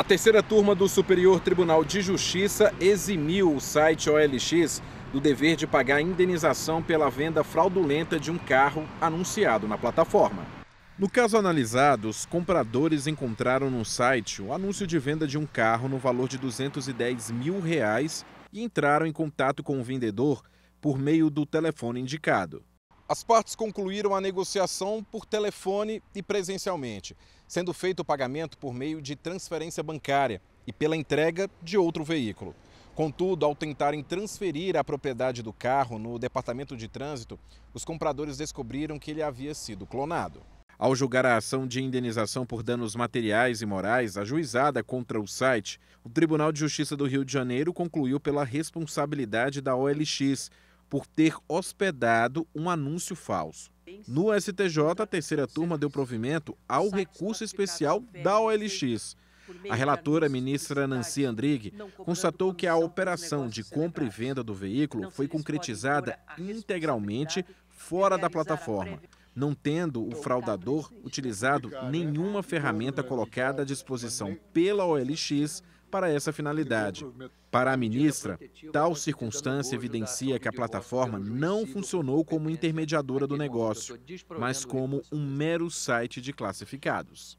A terceira turma do Superior Tribunal de Justiça eximiu o site OLX do dever de pagar indenização pela venda fraudulenta de um carro anunciado na plataforma. No caso analisado, os compradores encontraram no site o anúncio de venda de um carro no valor de 210 mil reais e entraram em contato com o vendedor por meio do telefone indicado. As partes concluíram a negociação por telefone e presencialmente, sendo feito o pagamento por meio de transferência bancária e pela entrega de outro veículo. Contudo, ao tentarem transferir a propriedade do carro no departamento de trânsito, os compradores descobriram que ele havia sido clonado. Ao julgar a ação de indenização por danos materiais e morais ajuizada contra o site, o Tribunal de Justiça do Rio de Janeiro concluiu pela responsabilidade da OLX por ter hospedado um anúncio falso. No STJ, a terceira turma deu provimento ao recurso especial da OLX. A relatora, ministra Nancy Andrighi, constatou que a operação de compra e venda do veículo foi concretizada integralmente fora da plataforma, não tendo o fraudador utilizado né? nenhuma ferramenta né? colocada à disposição pela OLX para essa finalidade. Para a ministra, tal circunstância evidencia que a plataforma não funcionou como intermediadora do negócio, mas como um mero site de classificados.